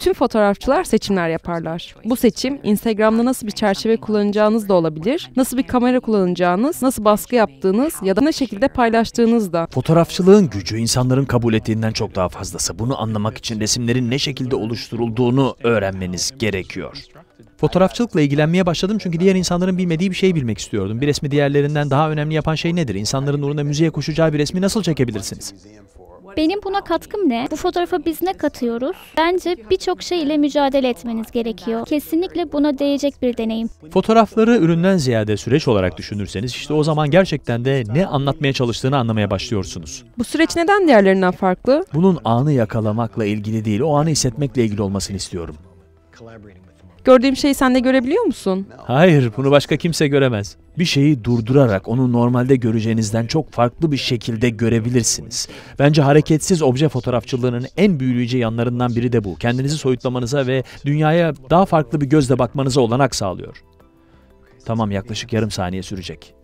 tüm fotoğrafçılar seçimler yaparlar. Bu seçim Instagram'da nasıl bir çerçeve kullanacağınız da olabilir, nasıl bir kamera kullanacağınız, nasıl baskı yaptığınız ya da ne şekilde paylaştığınız da. Fotoğrafçılığın gücü insanların kabul ettiğinden çok daha fazlası. Bunu anlamak için resimlerin ne şekilde oluşturulduğunu öğrenmeniz gerekiyor. Fotoğrafçılıkla ilgilenmeye başladım çünkü diğer insanların bilmediği bir şey bilmek istiyordum. Bir resmi diğerlerinden daha önemli yapan şey nedir? İnsanların uğruna müziğe koşacağı bir resmi nasıl çekebilirsiniz? Benim buna katkım ne? Bu fotoğrafa biz ne katıyoruz? Bence birçok şey ile mücadele etmeniz gerekiyor. Kesinlikle buna değecek bir deneyim. Fotoğrafları üründen ziyade süreç olarak düşünürseniz işte o zaman gerçekten de ne anlatmaya çalıştığını anlamaya başlıyorsunuz. Bu süreç neden diğerlerinden farklı? Bunun anı yakalamakla ilgili değil, o anı hissetmekle ilgili olmasını istiyorum. Gördüğüm şeyi sen de görebiliyor musun? Hayır, bunu başka kimse göremez. Bir şeyi durdurarak onu normalde göreceğinizden çok farklı bir şekilde görebilirsiniz. Bence hareketsiz obje fotoğrafçılığının en büyüleyici yanlarından biri de bu. Kendinizi soyutlamanıza ve dünyaya daha farklı bir gözle bakmanıza olanak sağlıyor. Tamam, yaklaşık yarım saniye sürecek.